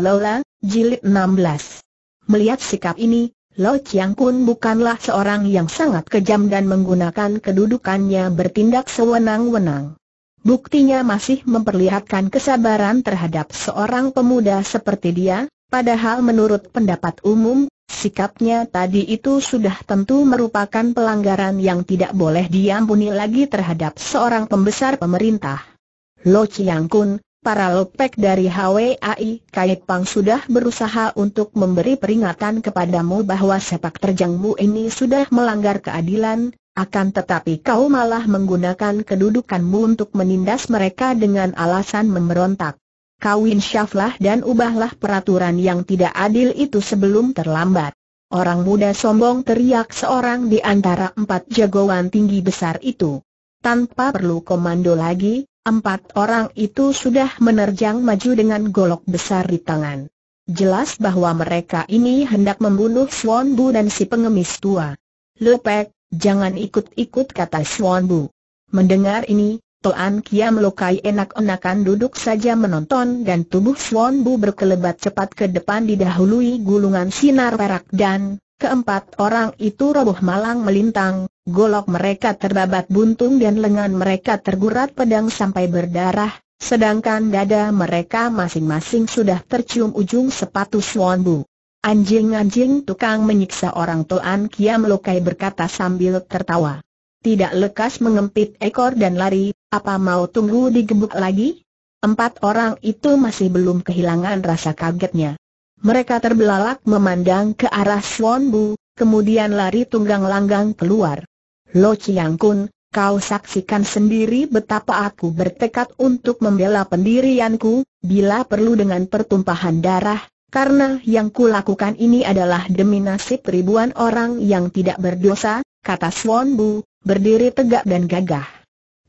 Lola, Jilid 16 Melihat sikap ini, Lo Chiang Kun bukanlah seorang yang sangat kejam dan menggunakan kedudukannya bertindak sewenang-wenang. Buktinya masih memperlihatkan kesabaran terhadap seorang pemuda seperti dia, padahal menurut pendapat umum, sikapnya tadi itu sudah tentu merupakan pelanggaran yang tidak boleh diampuni lagi terhadap seorang pembesar pemerintah. Lo Chiang Kun, para lopek dari HWAI Kaipang sudah berusaha untuk memberi peringatan kepadamu bahwa sepak terjangmu ini sudah melanggar keadilan, akan tetapi kau malah menggunakan kedudukanmu untuk menindas mereka dengan alasan memberontak. Kau insyaflah dan ubahlah peraturan yang tidak adil itu sebelum terlambat. Orang muda sombong teriak seorang di antara empat jagoan tinggi besar itu. Tanpa perlu komando lagi, Empat orang itu sudah menerjang maju dengan golok besar di tangan. Jelas bahwa mereka ini hendak membunuh Swan Bu dan si pengemis tua. Lepek, jangan ikut-ikut kata Swan Bu. Mendengar ini, Toan Kia melukai enak-enakan duduk saja menonton dan tubuh Swan Bu berkelebat cepat ke depan didahului gulungan sinar perak dan Keempat orang itu roboh malang melintang, golok mereka terbabat buntung dan lengan mereka tergurat pedang sampai berdarah, sedangkan dada mereka masing-masing sudah tercium ujung sepatu Swanbu. Anjing-anjing tukang menyiksa orang Toan Kia melukai berkata sambil tertawa. Tidak lekas mengempit ekor dan lari, apa mau tunggu digebuk lagi? Empat orang itu masih belum kehilangan rasa kagetnya. Mereka terbelalak memandang ke arah Swan Bu, kemudian lari tunggang langgang keluar. Lo Chiang Kun, kau saksikan sendiri betapa aku bertekad untuk membela pendirianku, bila perlu dengan pertumpahan darah, karena yang kulakukan ini adalah demi nasib ribuan orang yang tidak berdosa, kata Swan Bu, berdiri tegak dan gagah.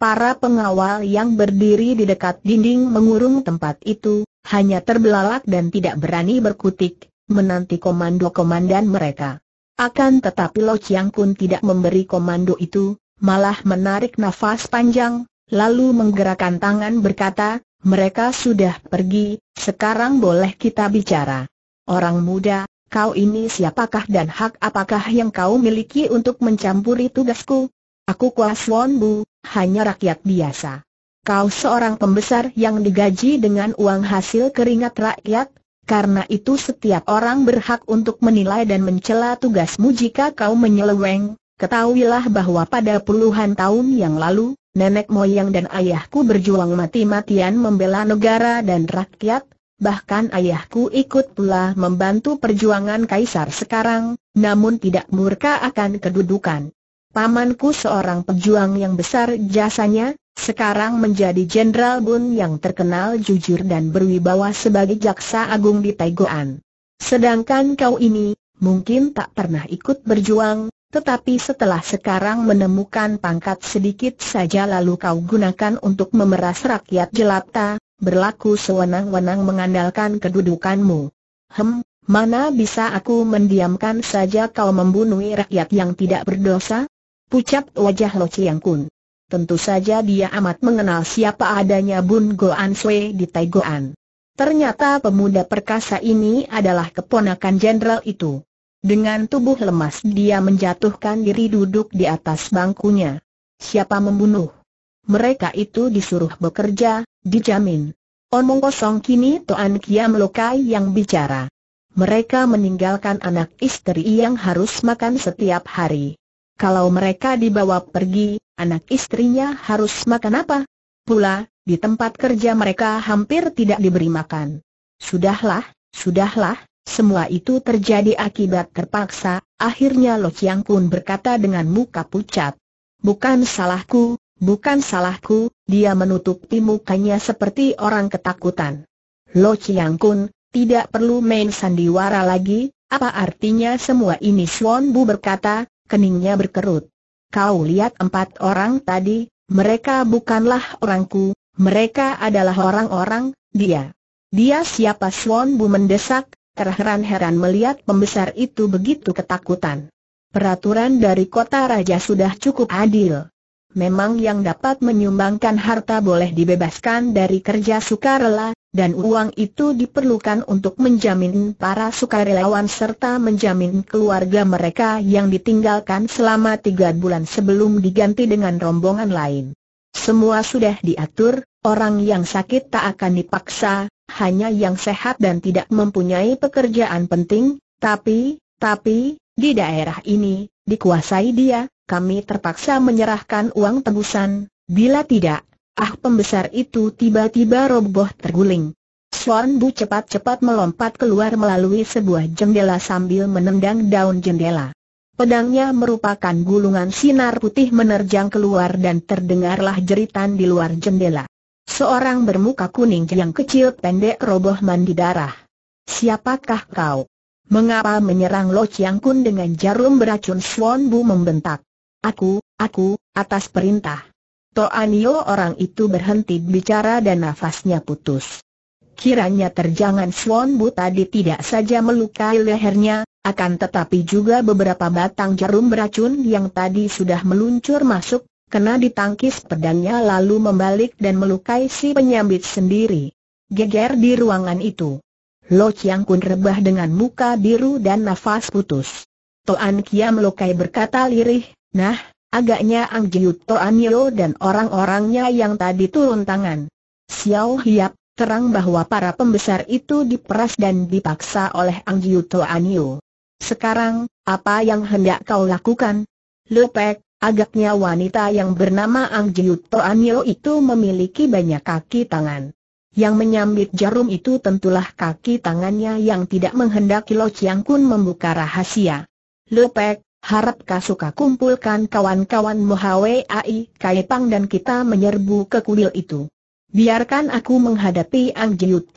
Para pengawal yang berdiri di dekat dinding mengurung tempat itu, hanya terbelalak dan tidak berani berkutik, menanti komando komandan mereka. Akan tetapi Lo Chiang pun tidak memberi komando itu, malah menarik nafas panjang, lalu menggerakkan tangan berkata, mereka sudah pergi, sekarang boleh kita bicara. Orang muda, kau ini siapakah dan hak apakah yang kau miliki untuk mencampuri tugasku? Aku Won Bu, hanya rakyat biasa. Kau seorang pembesar yang digaji dengan uang hasil keringat rakyat, karena itu setiap orang berhak untuk menilai dan mencela tugasmu jika kau menyeleweng. Ketahuilah bahwa pada puluhan tahun yang lalu, nenek moyang dan ayahku berjuang mati-matian membela negara dan rakyat, bahkan ayahku ikut pula membantu perjuangan kaisar sekarang, namun tidak murka akan kedudukan. Pamanku seorang pejuang yang besar jasanya, sekarang menjadi Jenderal Bun yang terkenal jujur dan berwibawa sebagai Jaksa Agung di Taigoan. Sedangkan kau ini, mungkin tak pernah ikut berjuang, tetapi setelah sekarang menemukan pangkat sedikit saja lalu kau gunakan untuk memeras rakyat jelata, berlaku sewenang-wenang mengandalkan kedudukanmu. Hem, mana bisa aku mendiamkan saja kau membunuh rakyat yang tidak berdosa? Pucat wajah Lo Chiang Kun. Tentu saja dia amat mengenal siapa adanya Bun Goan Sui di Tai Ternyata pemuda perkasa ini adalah keponakan jenderal itu. Dengan tubuh lemas dia menjatuhkan diri duduk di atas bangkunya. Siapa membunuh? Mereka itu disuruh bekerja, dijamin. Omong kosong kini Toan Kiam Lokai yang bicara. Mereka meninggalkan anak istri yang harus makan setiap hari. Kalau mereka dibawa pergi, anak istrinya harus makan apa? Pula, di tempat kerja mereka hampir tidak diberi makan. Sudahlah, sudahlah, semua itu terjadi akibat terpaksa, akhirnya Lo Chiang Kun berkata dengan muka pucat. Bukan salahku, bukan salahku, dia menutupi mukanya seperti orang ketakutan. Lo Chiang Kun, tidak perlu main sandiwara lagi, apa artinya semua ini Suan Bu berkata, keningnya berkerut. Kau lihat empat orang tadi, mereka bukanlah orangku, mereka adalah orang-orang, dia. Dia siapa Swan Bu mendesak, terheran-heran melihat pembesar itu begitu ketakutan. Peraturan dari kota raja sudah cukup adil memang yang dapat menyumbangkan harta boleh dibebaskan dari kerja sukarela, dan uang itu diperlukan untuk menjamin para sukarelawan serta menjamin keluarga mereka yang ditinggalkan selama tiga bulan sebelum diganti dengan rombongan lain. Semua sudah diatur, orang yang sakit tak akan dipaksa, hanya yang sehat dan tidak mempunyai pekerjaan penting, tapi, tapi, di daerah ini, dikuasai dia, kami terpaksa menyerahkan uang tebusan, bila tidak, ah pembesar itu tiba-tiba roboh terguling. Suan Bu cepat-cepat melompat keluar melalui sebuah jendela sambil menendang daun jendela. Pedangnya merupakan gulungan sinar putih menerjang keluar dan terdengarlah jeritan di luar jendela. Seorang bermuka kuning yang kecil pendek roboh mandi darah. Siapakah kau? Mengapa menyerang Lo Chiang Kun dengan jarum beracun Swan Bu membentak? Aku, aku, atas perintah. Toanio orang itu berhenti bicara dan nafasnya putus. Kiranya terjangan Swan Bu tadi tidak saja melukai lehernya, akan tetapi juga beberapa batang jarum beracun yang tadi sudah meluncur masuk, kena ditangkis pedangnya lalu membalik dan melukai si penyambit sendiri. Geger di ruangan itu. Lo Chiang Kun rebah dengan muka biru dan nafas putus. Toan Kia melukai berkata lirih, Nah, agaknya Ang Jiuto Anio dan orang-orangnya yang tadi turun tangan. Xiao Hiap, terang bahwa para pembesar itu diperas dan dipaksa oleh Ang Jiuto Anio. Sekarang, apa yang hendak kau lakukan? Lepek, Agaknya wanita yang bernama Ang Jiuto Anio itu memiliki banyak kaki tangan. Yang menyambit jarum itu tentulah kaki tangannya yang tidak menghendaki Lo Chiang Kun membuka rahasia. Lepek, Harap Kasuka kumpulkan kawan-kawan Mohawai Kaipang dan kita menyerbu ke kuil itu. Biarkan aku menghadapi Ang Jiut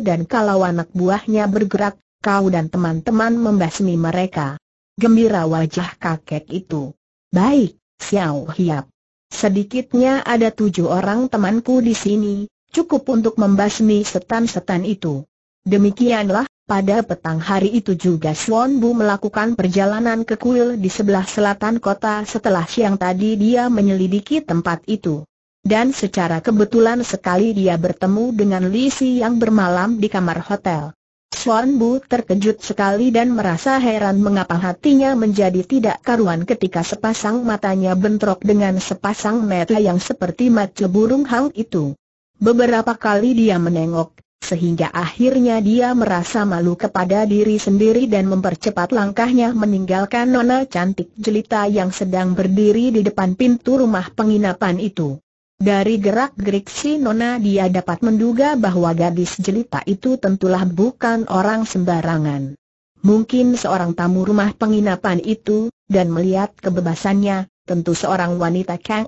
dan kalau anak buahnya bergerak, kau dan teman-teman membasmi mereka. Gembira wajah kakek itu. Baik, Xiao Hiap. Sedikitnya ada tujuh orang temanku di sini, cukup untuk membasmi setan-setan itu. Demikianlah pada petang hari itu juga Swan Bu melakukan perjalanan ke kuil di sebelah selatan kota setelah siang tadi dia menyelidiki tempat itu. Dan secara kebetulan sekali dia bertemu dengan Lisi yang bermalam di kamar hotel. Swan Bu terkejut sekali dan merasa heran mengapa hatinya menjadi tidak karuan ketika sepasang matanya bentrok dengan sepasang mata yang seperti mata burung hang itu. Beberapa kali dia menengok, sehingga akhirnya dia merasa malu kepada diri sendiri dan mempercepat langkahnya meninggalkan nona cantik jelita yang sedang berdiri di depan pintu rumah penginapan itu. Dari gerak-gerik si nona dia dapat menduga bahwa gadis jelita itu tentulah bukan orang sembarangan. Mungkin seorang tamu rumah penginapan itu, dan melihat kebebasannya, tentu seorang wanita Kang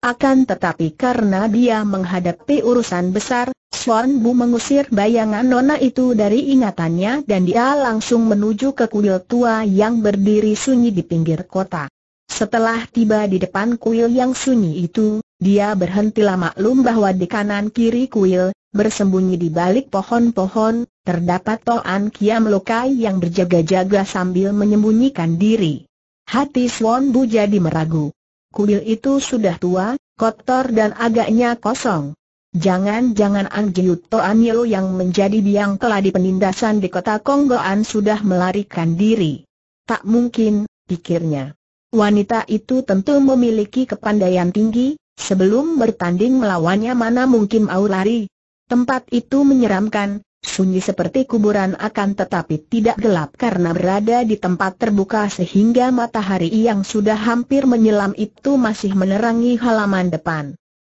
akan tetapi karena dia menghadapi urusan besar, Swan Bu mengusir bayangan nona itu dari ingatannya dan dia langsung menuju ke kuil tua yang berdiri sunyi di pinggir kota. Setelah tiba di depan kuil yang sunyi itu, dia berhenti lama lum bahwa di kanan kiri kuil, bersembunyi di balik pohon-pohon, terdapat Toan Kiam Lokai yang berjaga-jaga sambil menyembunyikan diri. Hati Swan Bu jadi meragu. Kuil itu sudah tua, kotor dan agaknya kosong. Jangan-jangan An Jiut yang menjadi biang keladi penindasan di kota Konggoan sudah melarikan diri. Tak mungkin, pikirnya. Wanita itu tentu memiliki kepandaian tinggi, sebelum bertanding melawannya mana mungkin mau lari. Tempat itu menyeramkan, sunyi seperti kuburan akan tetapi tidak gelap karena berada di tempat terbuka sehingga matahari yang sudah hampir menyelam itu masih menerangi halaman depan.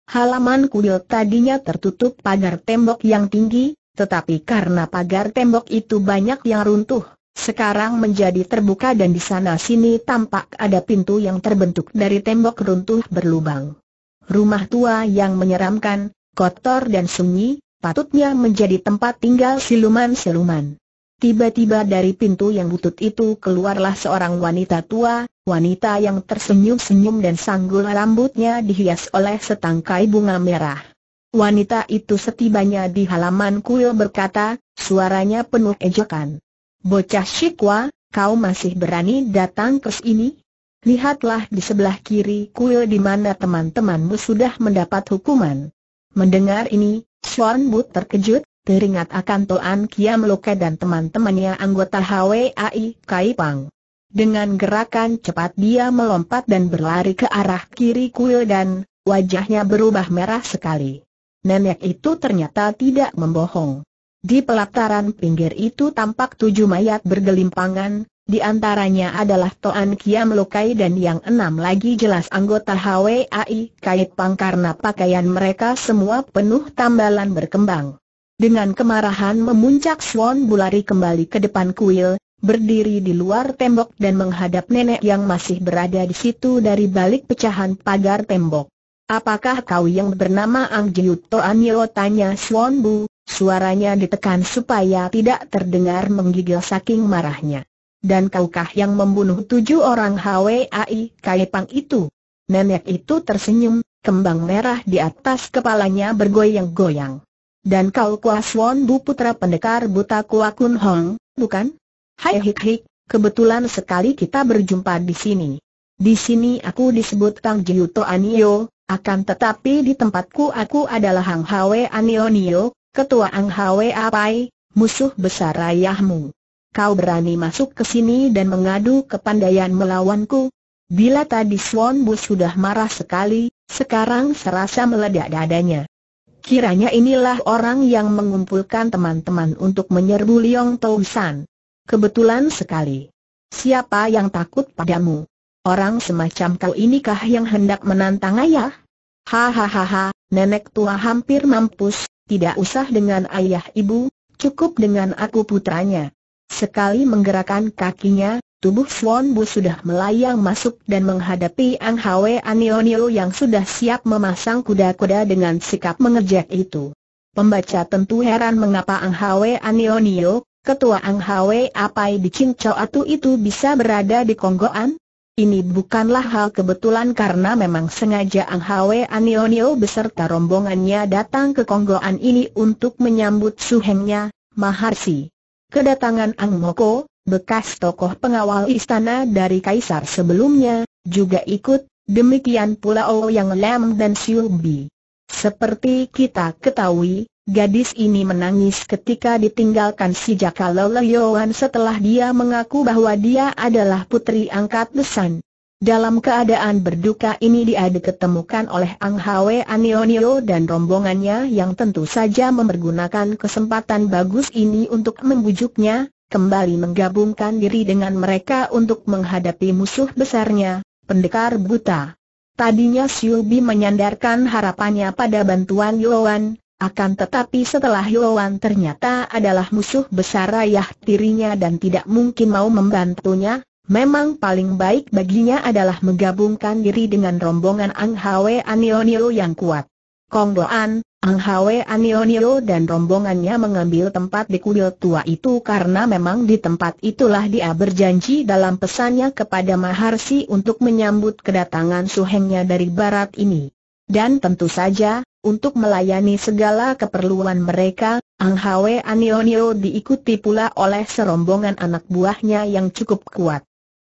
Halaman kuil tadinya tertutup pagar tembok yang tinggi, tetapi karena pagar tembok itu banyak yang runtuh, sekarang menjadi terbuka dan di sana sini tampak ada pintu yang terbentuk dari tembok runtuh berlubang. Rumah tua yang menyeramkan, kotor dan sunyi, patutnya menjadi tempat tinggal siluman-siluman. Tiba-tiba dari pintu yang butut itu keluarlah seorang wanita tua, wanita yang tersenyum-senyum dan sanggul rambutnya dihias oleh setangkai bunga merah. Wanita itu setibanya di halaman kuil berkata, suaranya penuh ejekan. Bocah Shikwa, kau masih berani datang ke sini? Lihatlah di sebelah kiri kuil di mana teman-temanmu sudah mendapat hukuman. Mendengar ini, Chuan But terkejut, teringat akan Toan Kiam Loke dan teman-temannya anggota HWAI Kaipang. Dengan gerakan cepat dia melompat dan berlari ke arah kiri kuil dan wajahnya berubah merah sekali. Nenek itu ternyata tidak membohong. Di pelataran pinggir itu tampak tujuh mayat bergelimpangan, di antaranya adalah Toan Kiam Lokai dan yang enam lagi jelas anggota HWAI Kait Pang karena pakaian mereka semua penuh tambalan berkembang. Dengan kemarahan memuncak Swan Bulari kembali ke depan kuil, berdiri di luar tembok dan menghadap nenek yang masih berada di situ dari balik pecahan pagar tembok. Apakah kau yang bernama Ang Jiu Toan Yeo? tanya Swan Bu, suaranya ditekan supaya tidak terdengar menggigil saking marahnya. Dan kaukah yang membunuh tujuh orang HWAI Kaipang itu? Nenek itu tersenyum, kembang merah di atas kepalanya bergoyang-goyang. Dan kau Kuaswon Bu Putra Pendekar Buta Kuakun Hong, bukan? Hai hik hik, kebetulan sekali kita berjumpa di sini. Di sini aku disebut Kang Jiuto Anio, akan tetapi di tempatku aku adalah Hang Hwe Anionio, ketua Ang Hwe Apai, musuh besar ayahmu kau berani masuk ke sini dan mengadu ke kepandaian melawanku? Bila tadi Swan Bu sudah marah sekali, sekarang serasa meledak dadanya. Kiranya inilah orang yang mengumpulkan teman-teman untuk menyerbu Liong Tausan. Kebetulan sekali. Siapa yang takut padamu? Orang semacam kau inikah yang hendak menantang ayah? Hahaha, nenek tua hampir mampus, tidak usah dengan ayah ibu, cukup dengan aku putranya. Sekali menggerakkan kakinya, tubuh Swan Bu sudah melayang masuk dan menghadapi Ang Hwe Anionio yang sudah siap memasang kuda-kuda dengan sikap mengejek itu. Pembaca tentu heran mengapa Ang Hwe Anionio, ketua Ang Hwe Apai di Cinco Atu itu bisa berada di Konggoan? Ini bukanlah hal kebetulan karena memang sengaja Ang Hwe Anionio beserta rombongannya datang ke Konggoan ini untuk menyambut suhengnya, Maharsi. Kedatangan Ang Moko, bekas tokoh pengawal istana dari Kaisar sebelumnya, juga ikut, demikian pula O Yang Lam dan Siu Bi. Seperti kita ketahui, gadis ini menangis ketika ditinggalkan si Jakalo Leoan setelah dia mengaku bahwa dia adalah putri angkat Besan. Dalam keadaan berduka ini dia diketemukan oleh Ang Hwe Anionio dan rombongannya yang tentu saja mempergunakan kesempatan bagus ini untuk membujuknya, kembali menggabungkan diri dengan mereka untuk menghadapi musuh besarnya, pendekar buta. Tadinya Siubi menyandarkan harapannya pada bantuan Yuan, akan tetapi setelah Yuan ternyata adalah musuh besar ayah tirinya dan tidak mungkin mau membantunya, Memang paling baik baginya adalah menggabungkan diri dengan rombongan Ang Hwe Anionio yang kuat. Kong Doan, Ang Hwe Anionio dan rombongannya mengambil tempat di kuil tua itu karena memang di tempat itulah dia berjanji dalam pesannya kepada Maharsi untuk menyambut kedatangan suhengnya dari barat ini. Dan tentu saja, untuk melayani segala keperluan mereka, Ang Hwe Anionio diikuti pula oleh serombongan anak buahnya yang cukup kuat.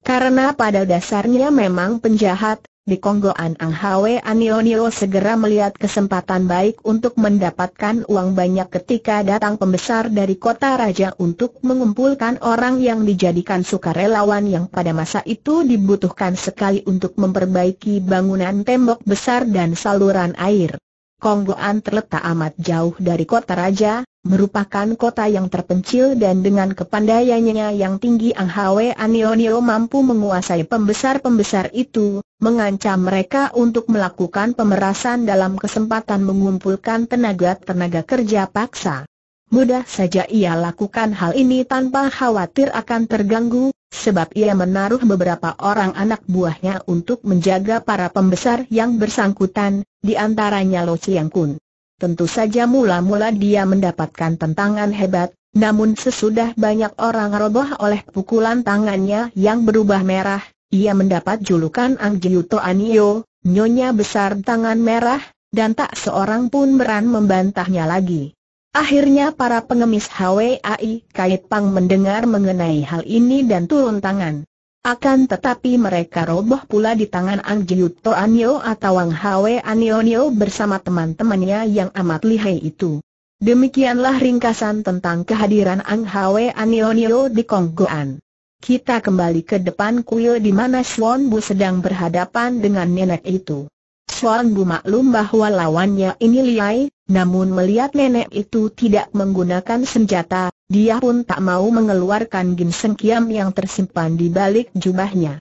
Karena pada dasarnya memang penjahat, di Konggoan Ang Hwe Anionio segera melihat kesempatan baik untuk mendapatkan uang banyak ketika datang pembesar dari kota raja untuk mengumpulkan orang yang dijadikan sukarelawan yang pada masa itu dibutuhkan sekali untuk memperbaiki bangunan tembok besar dan saluran air. Konggoan terletak amat jauh dari kota raja, merupakan kota yang terpencil dan dengan kepandaiannya yang tinggi Ang Hwe Anionio mampu menguasai pembesar-pembesar itu, mengancam mereka untuk melakukan pemerasan dalam kesempatan mengumpulkan tenaga-tenaga kerja paksa mudah saja ia lakukan hal ini tanpa khawatir akan terganggu, sebab ia menaruh beberapa orang anak buahnya untuk menjaga para pembesar yang bersangkutan, di antaranya Lo Chiang Kun. Tentu saja mula-mula dia mendapatkan tentangan hebat, namun sesudah banyak orang roboh oleh pukulan tangannya yang berubah merah, ia mendapat julukan Ang Jiuto Anio, Nyonya Besar Tangan Merah, dan tak seorang pun beran membantahnya lagi. Akhirnya para pengemis HWAI Kait Pang mendengar mengenai hal ini dan turun tangan. Akan tetapi mereka roboh pula di tangan Ang Jiut Anio atau Wang Hwe Anionio bersama teman-temannya yang amat lihai itu. Demikianlah ringkasan tentang kehadiran Ang Hwe Anionio di Konggoan. Kita kembali ke depan kuil di mana Swan Bu sedang berhadapan dengan nenek itu. Chuan Bu maklum bahwa lawannya ini Liai, namun melihat nenek itu tidak menggunakan senjata, dia pun tak mau mengeluarkan ginseng kiam yang tersimpan di balik jubahnya.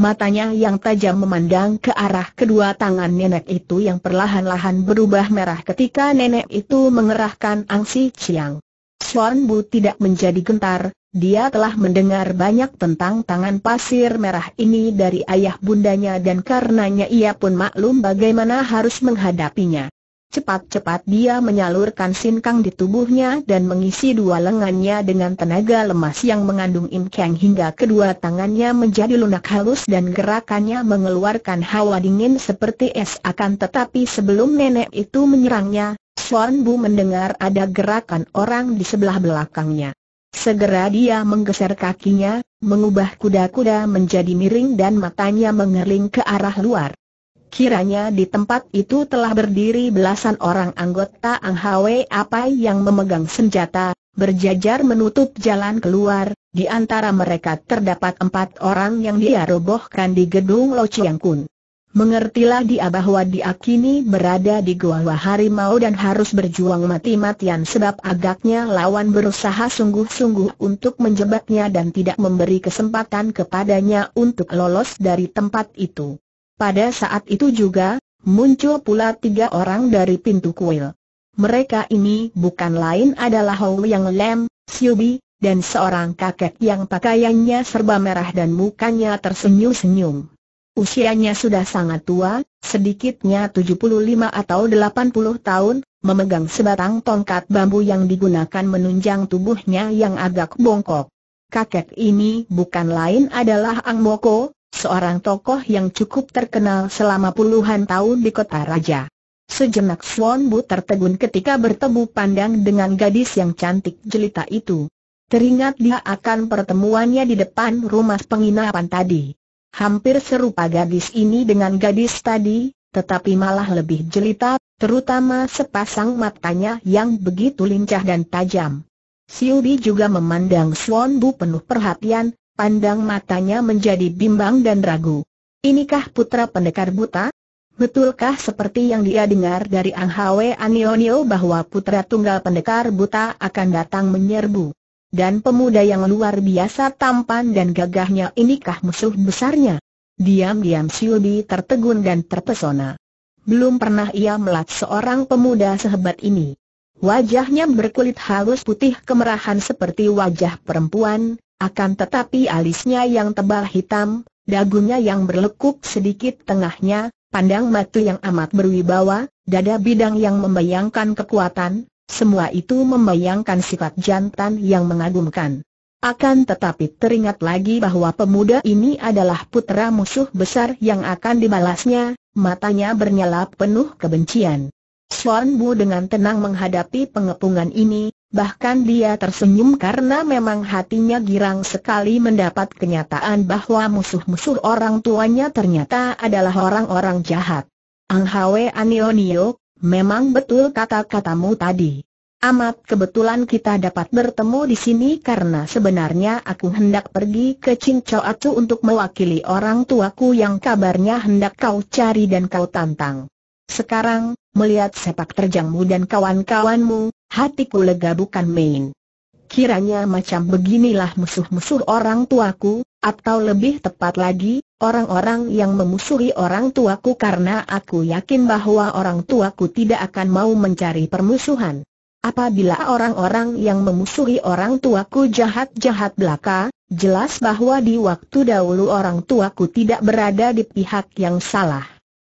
Matanya yang tajam memandang ke arah kedua tangan nenek itu yang perlahan-lahan berubah merah ketika nenek itu mengerahkan angsi ciang. Chuan Bu tidak menjadi gentar, dia telah mendengar banyak tentang tangan pasir merah ini dari ayah bundanya dan karenanya ia pun maklum bagaimana harus menghadapinya. Cepat-cepat dia menyalurkan sinkang di tubuhnya dan mengisi dua lengannya dengan tenaga lemas yang mengandung imkeng hingga kedua tangannya menjadi lunak halus dan gerakannya mengeluarkan hawa dingin seperti es akan tetapi sebelum nenek itu menyerangnya, Suan Bu mendengar ada gerakan orang di sebelah belakangnya. Segera dia menggeser kakinya, mengubah kuda-kuda menjadi miring dan matanya mengering ke arah luar. Kiranya di tempat itu telah berdiri belasan orang anggota Ang Hwe apa yang memegang senjata, berjajar menutup jalan keluar, di antara mereka terdapat empat orang yang dia robohkan di gedung Lo Chiang Kun. Mengertilah dia bahwa dia kini berada di Gua Harimau dan harus berjuang mati-matian sebab agaknya lawan berusaha sungguh-sungguh untuk menjebaknya dan tidak memberi kesempatan kepadanya untuk lolos dari tempat itu. Pada saat itu juga, muncul pula tiga orang dari pintu kuil. Mereka ini bukan lain adalah Hou Yang Lem, Bi, dan seorang kakek yang pakaiannya serba merah dan mukanya tersenyum-senyum. Usianya sudah sangat tua, sedikitnya 75 atau 80 tahun, memegang sebatang tongkat bambu yang digunakan menunjang tubuhnya yang agak bongkok. Kakek ini bukan lain adalah Ang Moko, seorang tokoh yang cukup terkenal selama puluhan tahun di kota raja. Sejenak Swan Bu tertegun ketika bertemu pandang dengan gadis yang cantik jelita itu. Teringat dia akan pertemuannya di depan rumah penginapan tadi. Hampir serupa gadis ini dengan gadis tadi, tetapi malah lebih jelita, terutama sepasang matanya yang begitu lincah dan tajam. Siubi juga memandang Suan Bu penuh perhatian, pandang matanya menjadi bimbang dan ragu. Inikah putra pendekar buta? Betulkah seperti yang dia dengar dari Ang Hwe Anionio bahwa putra tunggal pendekar buta akan datang menyerbu? Dan pemuda yang luar biasa tampan dan gagahnya inikah musuh besarnya? Diam-diam Siubi tertegun dan terpesona. Belum pernah ia melihat seorang pemuda sehebat ini. Wajahnya berkulit halus putih kemerahan seperti wajah perempuan, akan tetapi alisnya yang tebal hitam, dagunya yang berlekuk sedikit tengahnya, pandang mata yang amat berwibawa, dada bidang yang membayangkan kekuatan, semua itu membayangkan sifat jantan yang mengagumkan. Akan tetapi teringat lagi bahwa pemuda ini adalah putra musuh besar yang akan dibalasnya, matanya bernyala penuh kebencian. Swan Bu dengan tenang menghadapi pengepungan ini, bahkan dia tersenyum karena memang hatinya girang sekali mendapat kenyataan bahwa musuh-musuh orang tuanya ternyata adalah orang-orang jahat. Ang Hwe Anionio, Memang betul kata-katamu tadi. Amat kebetulan kita dapat bertemu di sini karena sebenarnya aku hendak pergi ke Cincau Acu untuk mewakili orang tuaku yang kabarnya hendak kau cari dan kau tantang. Sekarang, melihat sepak terjangmu dan kawan-kawanmu, hatiku lega bukan main. Kiranya macam beginilah musuh-musuh orang tuaku, atau lebih tepat lagi, orang-orang yang memusuhi orang tuaku karena aku yakin bahwa orang tuaku tidak akan mau mencari permusuhan. Apabila orang-orang yang memusuhi orang tuaku jahat-jahat belaka, jelas bahwa di waktu dahulu orang tuaku tidak berada di pihak yang salah.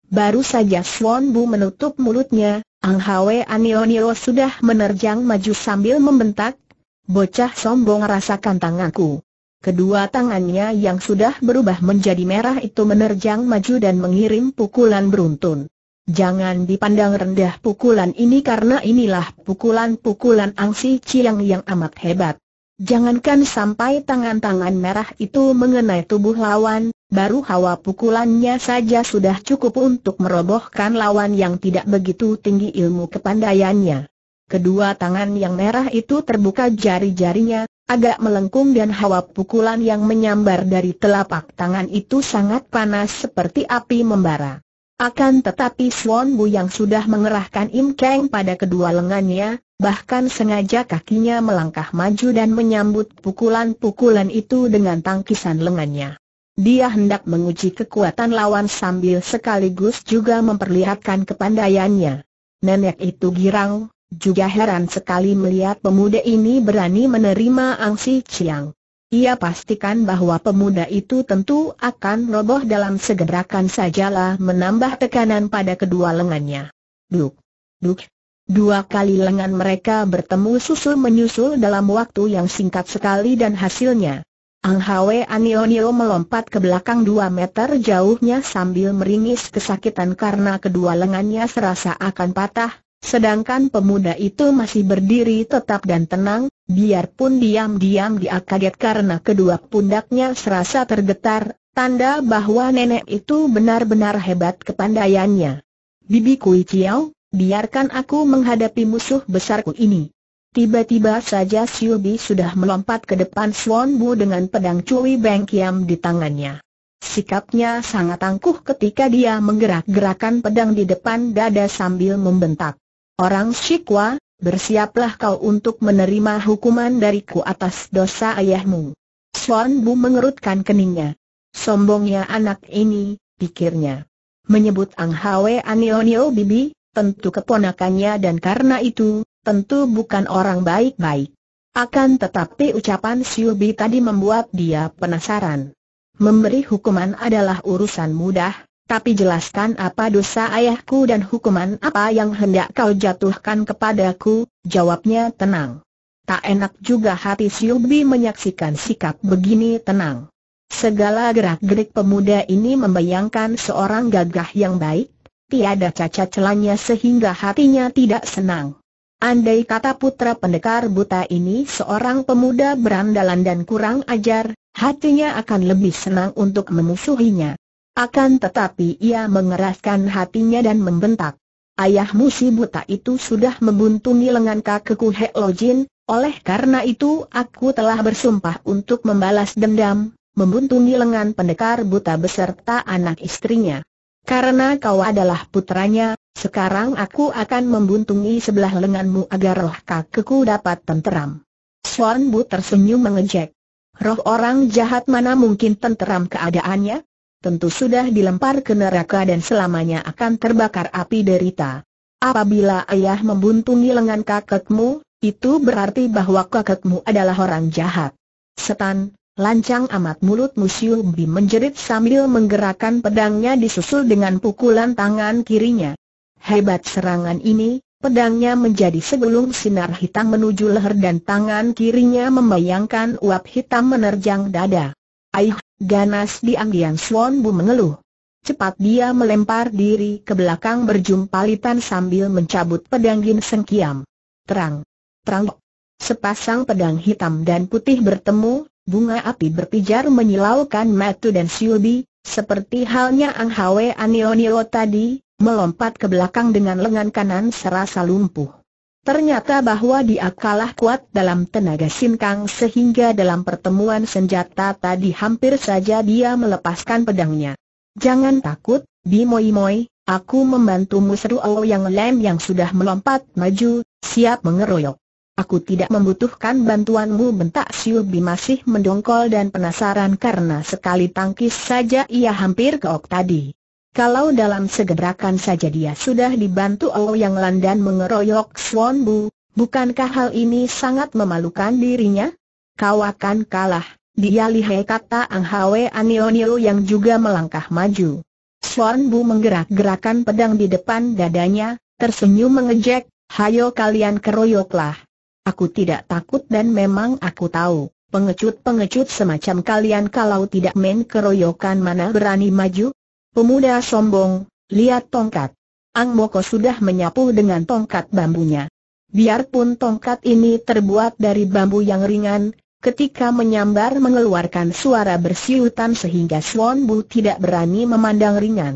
Baru saja Swan Bu menutup mulutnya, Ang Hwe Anioniro sudah menerjang maju sambil membentak, Bocah sombong rasakan tanganku. Kedua tangannya yang sudah berubah menjadi merah itu menerjang maju dan mengirim pukulan beruntun. Jangan dipandang rendah pukulan ini karena inilah pukulan-pukulan Angsi Ciang yang amat hebat. Jangankan sampai tangan-tangan merah itu mengenai tubuh lawan, baru hawa pukulannya saja sudah cukup untuk merobohkan lawan yang tidak begitu tinggi ilmu kepandaiannya. Kedua tangan yang merah itu terbuka jari-jarinya, agak melengkung dan hawa pukulan yang menyambar dari telapak tangan itu sangat panas seperti api membara. Akan tetapi Swan Bu yang sudah mengerahkan Im Kang pada kedua lengannya, bahkan sengaja kakinya melangkah maju dan menyambut pukulan-pukulan itu dengan tangkisan lengannya. Dia hendak menguji kekuatan lawan sambil sekaligus juga memperlihatkan kepandaiannya. Nenek itu girang, juga heran sekali melihat pemuda ini berani menerima Ang Si Chiang. Ia pastikan bahwa pemuda itu tentu akan roboh dalam segerakan sajalah menambah tekanan pada kedua lengannya. Duk, duk. Dua kali lengan mereka bertemu susul-menyusul dalam waktu yang singkat sekali dan hasilnya. Ang Hwe Anionio melompat ke belakang dua meter jauhnya sambil meringis kesakitan karena kedua lengannya serasa akan patah, Sedangkan pemuda itu masih berdiri tetap dan tenang, biarpun diam-diam dia kaget karena kedua pundaknya serasa tergetar, tanda bahwa nenek itu benar-benar hebat kepandaiannya. Bibi Kui Chiao, biarkan aku menghadapi musuh besarku ini. Tiba-tiba saja Siubi sudah melompat ke depan Swan Bu dengan pedang Cui Beng Kiam di tangannya. Sikapnya sangat angkuh ketika dia menggerak-gerakan pedang di depan dada sambil membentak. Orang Shikwa, bersiaplah kau untuk menerima hukuman dariku atas dosa ayahmu. Suan Bu mengerutkan keningnya. Sombongnya anak ini, pikirnya. Menyebut Ang Hwe Anionio Bibi, tentu keponakannya dan karena itu, tentu bukan orang baik-baik. Akan tetapi ucapan Bi tadi membuat dia penasaran. Memberi hukuman adalah urusan mudah, tapi jelaskan apa dosa ayahku dan hukuman apa yang hendak kau jatuhkan kepadaku, jawabnya tenang. Tak enak juga hati Siubi menyaksikan sikap begini tenang. Segala gerak-gerik pemuda ini membayangkan seorang gagah yang baik, tiada cacat celanya sehingga hatinya tidak senang. Andai kata putra pendekar buta ini seorang pemuda berandalan dan kurang ajar, hatinya akan lebih senang untuk memusuhinya. Akan tetapi ia mengeraskan hatinya dan membentak. Ayahmu si buta itu sudah membuntungi lengan kakekku Hek Lojin, oleh karena itu aku telah bersumpah untuk membalas dendam, membuntungi lengan pendekar buta beserta anak istrinya. Karena kau adalah putranya, sekarang aku akan membuntungi sebelah lenganmu agar roh kakekku dapat tenteram. Suan Bu tersenyum mengejek. Roh orang jahat mana mungkin tenteram keadaannya? tentu sudah dilempar ke neraka dan selamanya akan terbakar api derita. Apabila ayah membuntungi lengan kakekmu, itu berarti bahwa kakekmu adalah orang jahat. Setan, lancang amat mulut Musiu Bi menjerit sambil menggerakkan pedangnya disusul dengan pukulan tangan kirinya. Hebat serangan ini, Pedangnya menjadi segulung sinar hitam menuju leher dan tangan kirinya membayangkan uap hitam menerjang dada. Aih, Ganas di anggian Swan Bu mengeluh. Cepat dia melempar diri ke belakang berjumpa Litan sambil mencabut pedang Gin Kiam. Terang. Terang. Sepasang pedang hitam dan putih bertemu, bunga api berpijar menyilaukan Matu dan Siubi, seperti halnya Ang Hwe Anionilo tadi, melompat ke belakang dengan lengan kanan serasa lumpuh. Ternyata bahwa dia kalah kuat dalam tenaga sinkang sehingga dalam pertemuan senjata tadi hampir saja dia melepaskan pedangnya. Jangan takut, Bi Moi Moi, aku membantumu seru Ao Yang Lem yang sudah melompat maju, siap mengeroyok. Aku tidak membutuhkan bantuanmu bentak Siu Bi masih mendongkol dan penasaran karena sekali tangkis saja ia hampir keok tadi. Kalau dalam segebrakan saja dia sudah dibantu Yang Lan dan mengeroyok Swan Bu, bukankah hal ini sangat memalukan dirinya? Kau akan kalah, dia lihai kata Ang Hwe Anionio yang juga melangkah maju. Swan Bu menggerak-gerakan pedang di depan dadanya, tersenyum mengejek, hayo kalian keroyoklah. Aku tidak takut dan memang aku tahu, pengecut-pengecut semacam kalian kalau tidak main keroyokan mana berani maju, Pemuda sombong, lihat tongkat. Ang Moko sudah menyapu dengan tongkat bambunya. Biarpun tongkat ini terbuat dari bambu yang ringan, ketika menyambar mengeluarkan suara bersiutan sehingga Swan Bu tidak berani memandang ringan.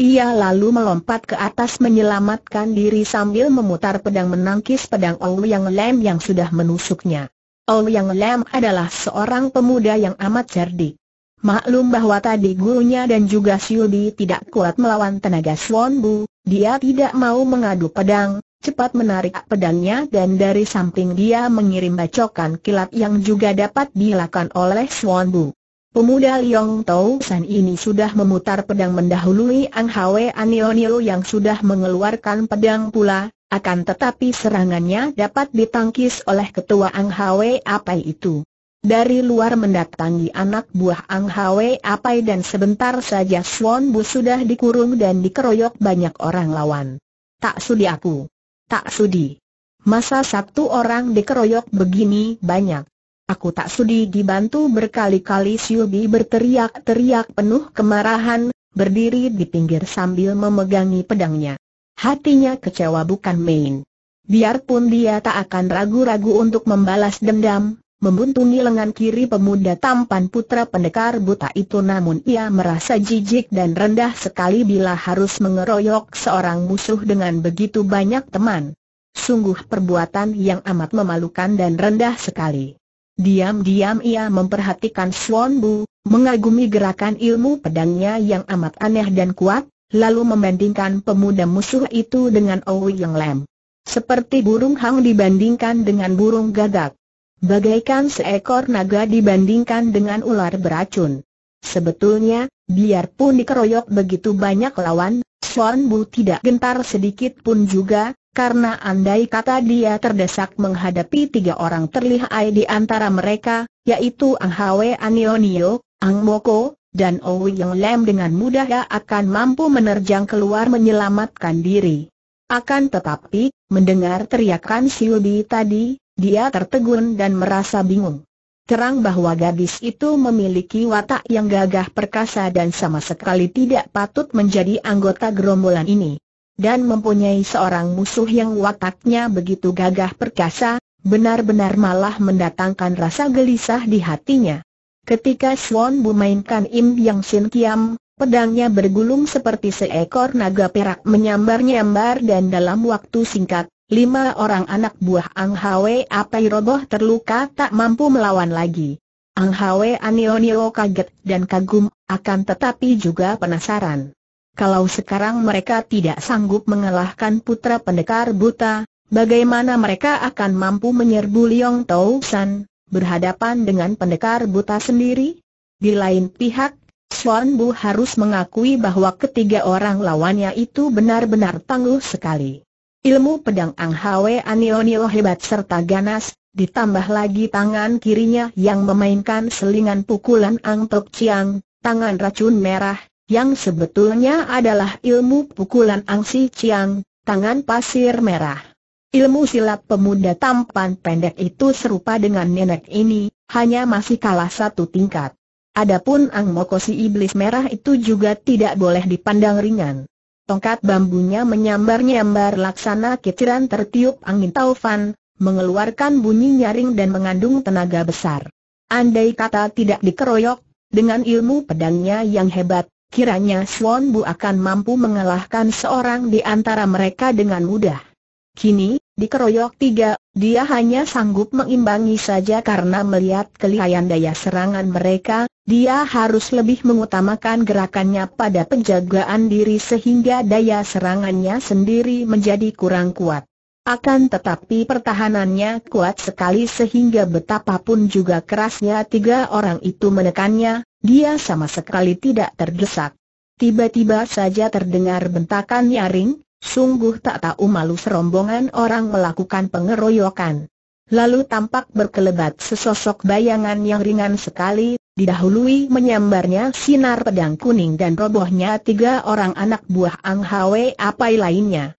Ia lalu melompat ke atas menyelamatkan diri sambil memutar pedang menangkis pedang yang Lem yang sudah menusuknya. yang Lem adalah seorang pemuda yang amat cerdik. Maklum bahwa tadi gurunya dan juga Siudi tidak kuat melawan tenaga Swan Bu, dia tidak mau mengadu pedang, cepat menarik pedangnya dan dari samping dia mengirim bacokan kilat yang juga dapat dilakukan oleh Swan Bu. Pemuda Liong Tau San ini sudah memutar pedang mendahului Ang Hwe Anionio yang sudah mengeluarkan pedang pula, akan tetapi serangannya dapat ditangkis oleh ketua Ang Hwe Apai itu. Dari luar mendatangi anak buah Ang Hwe Apai dan sebentar saja Swan Bu sudah dikurung dan dikeroyok banyak orang lawan. Tak sudi aku. Tak sudi. Masa satu orang dikeroyok begini banyak. Aku tak sudi dibantu berkali-kali Siubi berteriak-teriak penuh kemarahan, berdiri di pinggir sambil memegangi pedangnya. Hatinya kecewa bukan main. Biarpun dia tak akan ragu-ragu untuk membalas dendam, membuntungi lengan kiri pemuda tampan putra pendekar buta itu namun ia merasa jijik dan rendah sekali bila harus mengeroyok seorang musuh dengan begitu banyak teman. Sungguh perbuatan yang amat memalukan dan rendah sekali. Diam-diam ia memperhatikan Swan Bu, mengagumi gerakan ilmu pedangnya yang amat aneh dan kuat, lalu membandingkan pemuda musuh itu dengan Owi Yang Lem. Seperti burung hang dibandingkan dengan burung gagak. Bagaikan seekor naga dibandingkan dengan ular beracun. Sebetulnya, biarpun dikeroyok begitu banyak lawan, Son Bu tidak gentar sedikit pun juga, karena andai kata dia terdesak menghadapi tiga orang terlihai di antara mereka, yaitu Ang Hwe Anionio, Ang Moko, dan Owi Yang Lem dengan mudah akan mampu menerjang keluar menyelamatkan diri. Akan tetapi, mendengar teriakan Siubi tadi, dia tertegun dan merasa bingung. Terang bahwa gadis itu memiliki watak yang gagah perkasa dan sama sekali tidak patut menjadi anggota gerombolan ini. Dan mempunyai seorang musuh yang wataknya begitu gagah perkasa, benar-benar malah mendatangkan rasa gelisah di hatinya. Ketika Swan Bu mainkan Im Yang Sin Kiam, pedangnya bergulung seperti seekor naga perak menyambar-nyambar dan dalam waktu singkat, lima orang anak buah Ang Hwe Apai roboh terluka tak mampu melawan lagi. Ang Hwe Anionio kaget dan kagum, akan tetapi juga penasaran. Kalau sekarang mereka tidak sanggup mengalahkan putra pendekar buta, bagaimana mereka akan mampu menyerbu Liong Tau San, berhadapan dengan pendekar buta sendiri? Di lain pihak, Swan Bu harus mengakui bahwa ketiga orang lawannya itu benar-benar tangguh sekali. Ilmu pedang Ang Hwe Anionio hebat serta ganas, ditambah lagi tangan kirinya yang memainkan selingan pukulan Ang Tok Chiang, tangan racun merah, yang sebetulnya adalah ilmu pukulan Ang Si Chiang, tangan pasir merah. Ilmu silat pemuda tampan pendek itu serupa dengan nenek ini, hanya masih kalah satu tingkat. Adapun Ang Mokosi Iblis Merah itu juga tidak boleh dipandang ringan. Tongkat bambunya menyambar-nyambar laksana kiciran tertiup angin taufan, mengeluarkan bunyi nyaring dan mengandung tenaga besar. Andai kata tidak dikeroyok, dengan ilmu pedangnya yang hebat, kiranya Swan Bu akan mampu mengalahkan seorang di antara mereka dengan mudah. Kini, dikeroyok tiga, dia hanya sanggup mengimbangi saja karena melihat kelihayan daya serangan mereka, dia harus lebih mengutamakan gerakannya pada penjagaan diri sehingga daya serangannya sendiri menjadi kurang kuat. Akan tetapi pertahanannya kuat sekali sehingga betapapun juga kerasnya tiga orang itu menekannya, dia sama sekali tidak terdesak. Tiba-tiba saja terdengar bentakan nyaring, Sungguh tak tahu malu serombongan orang melakukan pengeroyokan. Lalu tampak berkelebat sesosok bayangan yang ringan sekali, didahului menyambarnya sinar pedang kuning dan robohnya tiga orang anak buah Ang Hwe Apa lainnya.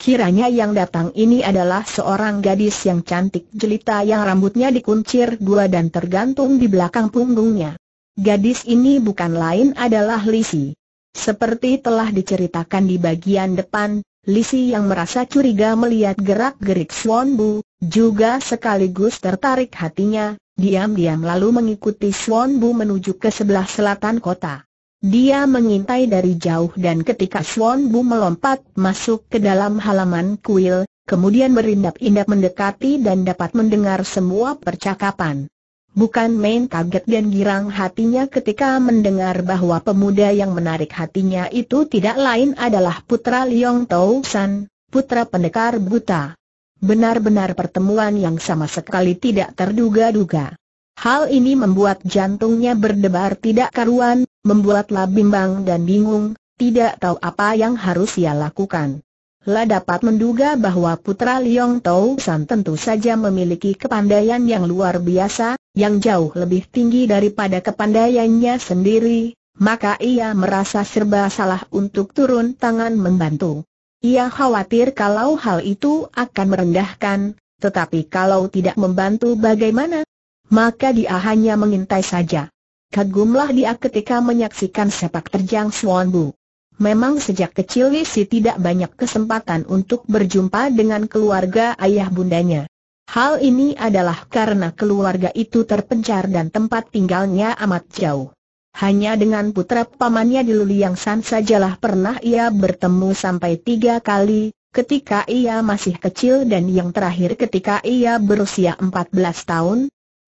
Kiranya yang datang ini adalah seorang gadis yang cantik jelita yang rambutnya dikuncir dua dan tergantung di belakang punggungnya. Gadis ini bukan lain adalah Lisi. Seperti telah diceritakan di bagian depan, Lisi yang merasa curiga melihat gerak-gerik Swan Bu, juga sekaligus tertarik hatinya, diam-diam lalu mengikuti Swan Bu menuju ke sebelah selatan kota. Dia mengintai dari jauh dan ketika Swan Bu melompat masuk ke dalam halaman kuil, kemudian berindap-indap mendekati dan dapat mendengar semua percakapan. Bukan main kaget dan girang hatinya ketika mendengar bahwa pemuda yang menarik hatinya itu tidak lain adalah putra Liong Tau San, putra pendekar buta. Benar-benar pertemuan yang sama sekali tidak terduga-duga. Hal ini membuat jantungnya berdebar tidak karuan, membuatlah bimbang dan bingung, tidak tahu apa yang harus ia lakukan. La dapat menduga bahwa putra Liong Tau San tentu saja memiliki kepandaian yang luar biasa, yang jauh lebih tinggi daripada kepandaiannya sendiri, maka ia merasa serba salah untuk turun tangan membantu. Ia khawatir kalau hal itu akan merendahkan, tetapi kalau tidak membantu bagaimana? Maka dia hanya mengintai saja. Kagumlah dia ketika menyaksikan sepak terjang Swan Memang sejak kecil Lisi tidak banyak kesempatan untuk berjumpa dengan keluarga ayah bundanya. Hal ini adalah karena keluarga itu terpencar dan tempat tinggalnya amat jauh. Hanya dengan putra pamannya di Luliang San sajalah pernah ia bertemu sampai tiga kali, ketika ia masih kecil dan yang terakhir ketika ia berusia 14 tahun.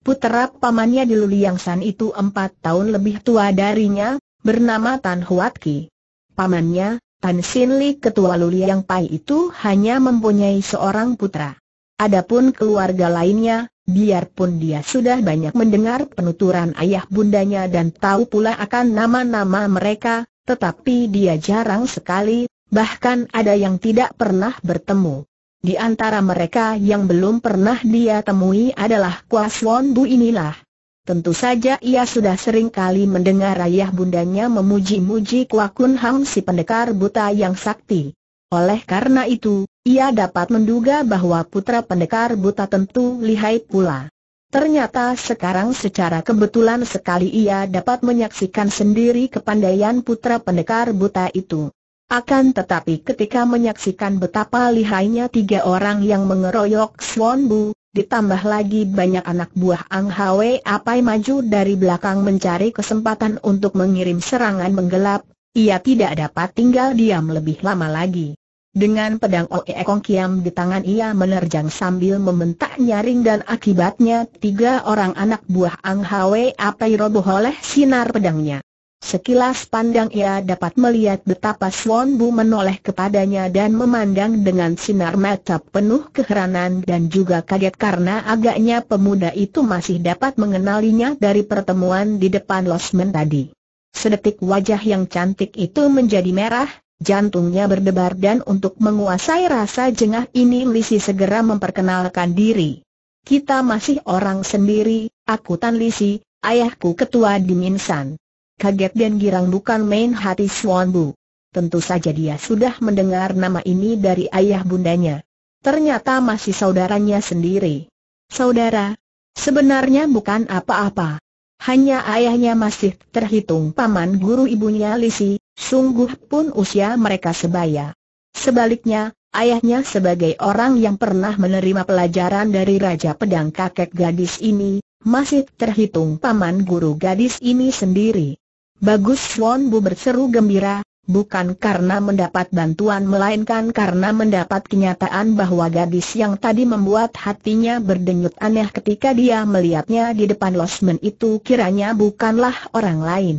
Putra pamannya di Luliang San itu empat tahun lebih tua darinya, bernama Tan Huat Ki. Pamannya, Tan Sin Li ketua Luliang Pai itu hanya mempunyai seorang putra. Adapun keluarga lainnya, biarpun dia sudah banyak mendengar penuturan ayah bundanya dan tahu pula akan nama-nama mereka, tetapi dia jarang sekali, bahkan ada yang tidak pernah bertemu. Di antara mereka yang belum pernah dia temui adalah Won Bu inilah. Tentu saja ia sudah sering kali mendengar ayah bundanya memuji-muji Kuakun Hang si pendekar buta yang sakti. Oleh karena itu, ia dapat menduga bahwa putra pendekar buta tentu lihai pula. Ternyata sekarang secara kebetulan sekali ia dapat menyaksikan sendiri kepandaian putra pendekar buta itu. Akan tetapi ketika menyaksikan betapa lihainya tiga orang yang mengeroyok Swan Bu, ditambah lagi banyak anak buah Ang Hwe Apai maju dari belakang mencari kesempatan untuk mengirim serangan menggelap, ia tidak dapat tinggal diam lebih lama lagi. Dengan pedang Oe Kong Kiam di tangan ia menerjang sambil membentak nyaring dan akibatnya tiga orang anak buah Ang Hwe Apai roboh oleh sinar pedangnya. Sekilas pandang ia dapat melihat betapa Swan Bu menoleh kepadanya dan memandang dengan sinar mata penuh keheranan dan juga kaget karena agaknya pemuda itu masih dapat mengenalinya dari pertemuan di depan losmen tadi. Sedetik wajah yang cantik itu menjadi merah, Jantungnya berdebar dan untuk menguasai rasa jengah ini Lisi segera memperkenalkan diri. Kita masih orang sendiri, aku Tan Lisi, ayahku ketua Diminsan. Kaget dan girang bukan main hati Swan Bu. Tentu saja dia sudah mendengar nama ini dari ayah bundanya. Ternyata masih saudaranya sendiri. Saudara, sebenarnya bukan apa-apa. Hanya ayahnya masih terhitung paman guru ibunya Lisi, sungguh pun usia mereka sebaya. Sebaliknya, ayahnya sebagai orang yang pernah menerima pelajaran dari Raja Pedang kakek gadis ini, masih terhitung paman guru gadis ini sendiri. Bagus Swan Bu berseru gembira, bukan karena mendapat bantuan melainkan karena mendapat kenyataan bahwa gadis yang tadi membuat hatinya berdenyut aneh ketika dia melihatnya di depan losmen itu kiranya bukanlah orang lain.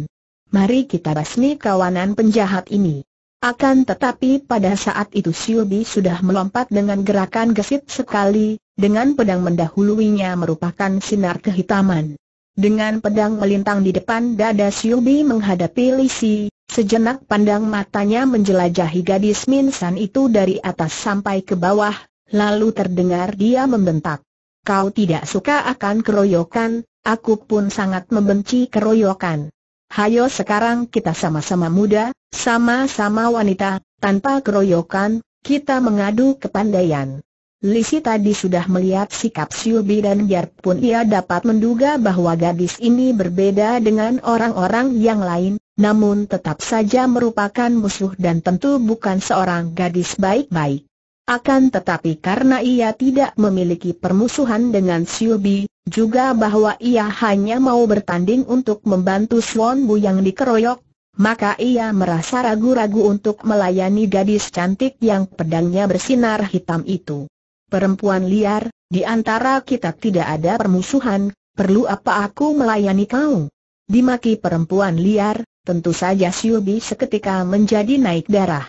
Mari kita basmi kawanan penjahat ini. Akan tetapi pada saat itu Siubi sudah melompat dengan gerakan gesit sekali, dengan pedang mendahuluinya merupakan sinar kehitaman. Dengan pedang melintang di depan dada Siubi menghadapi Lisi, sejenak pandang matanya menjelajahi gadis Minsan itu dari atas sampai ke bawah, lalu terdengar dia membentak. Kau tidak suka akan keroyokan, aku pun sangat membenci keroyokan. Hayo sekarang kita sama-sama muda, sama-sama wanita, tanpa keroyokan, kita mengadu kepandaian. Lisi tadi sudah melihat sikap Siubi dan biarpun ia dapat menduga bahwa gadis ini berbeda dengan orang-orang yang lain, namun tetap saja merupakan musuh dan tentu bukan seorang gadis baik-baik. Akan tetapi karena ia tidak memiliki permusuhan dengan Siubi, juga bahwa ia hanya mau bertanding untuk membantu Swan Bu yang dikeroyok, maka ia merasa ragu-ragu untuk melayani gadis cantik yang pedangnya bersinar hitam itu perempuan liar, di antara kita tidak ada permusuhan, perlu apa aku melayani kau? Dimaki perempuan liar, tentu saja Siubi seketika menjadi naik darah.